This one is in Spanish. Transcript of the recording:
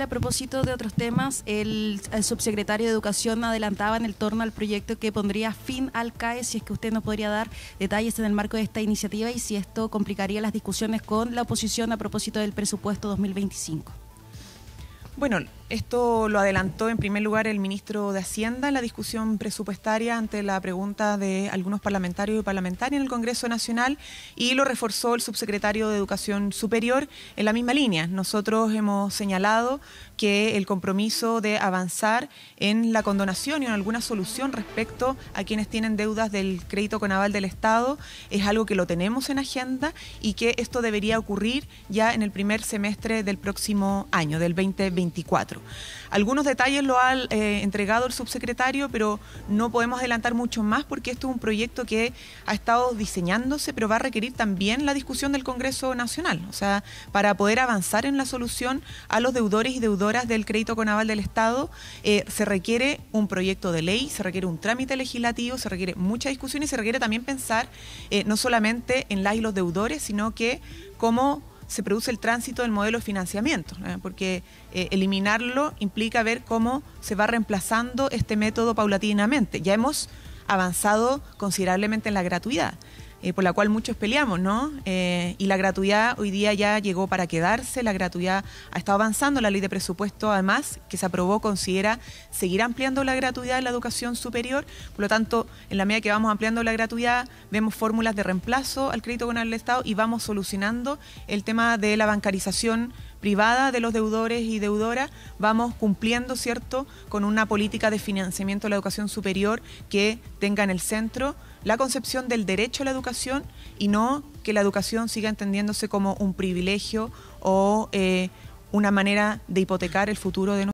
A propósito de otros temas, el, subsecretario de Educación adelantaba en el torno al proyecto que pondría fin al CAE, si es que usted nos podría dar detalles en el marco de esta iniciativa y si esto complicaría las discusiones con la oposición a propósito del presupuesto 2025. Bueno, esto lo adelantó en primer lugar el ministro de Hacienda en la discusión presupuestaria ante la pregunta de algunos parlamentarios y parlamentarias en el Congreso Nacional y lo reforzó el subsecretario de Educación Superior en la misma línea. Nosotros hemos señalado que el compromiso de avanzar en la condonación y en alguna solución respecto a quienes tienen deudas del crédito con aval del Estado es algo que lo tenemos en agenda y que esto debería ocurrir ya en el primer semestre del próximo año, del 2024. Algunos detalles lo ha eh, entregado el subsecretario, pero no podemos adelantar mucho más porque esto es un proyecto que ha estado diseñándose, pero va a requerir también la discusión del Congreso Nacional, o sea, para poder avanzar en la solución a los deudores y deudoras del crédito con aval del Estado, eh, se requiere un proyecto de ley, se requiere un trámite legislativo, se requiere mucha discusión y se requiere también pensar eh, no solamente en las y los deudores, sino que cómo se produce el tránsito del modelo de financiamiento, ¿eh? porque eh, eliminarlo implica ver cómo se va reemplazando este método paulatinamente. Ya hemos avanzado considerablemente en la gratuidad. Eh, por la cual muchos peleamos, ¿no? Eh, y la gratuidad hoy día ya llegó para quedarse, la gratuidad ha estado avanzando, la ley de presupuesto además que se aprobó considera seguir ampliando la gratuidad en la educación superior, por lo tanto, en la medida que vamos ampliando la gratuidad, vemos fórmulas de reemplazo al crédito con el Estado y vamos solucionando el tema de la bancarización privada de los deudores y deudoras, vamos cumpliendo, ¿cierto?, con una política de financiamiento de la educación superior que tenga en el centro la concepción del derecho a la educación y no que la educación siga entendiéndose como un privilegio o eh, una manera de hipotecar el futuro de nosotros.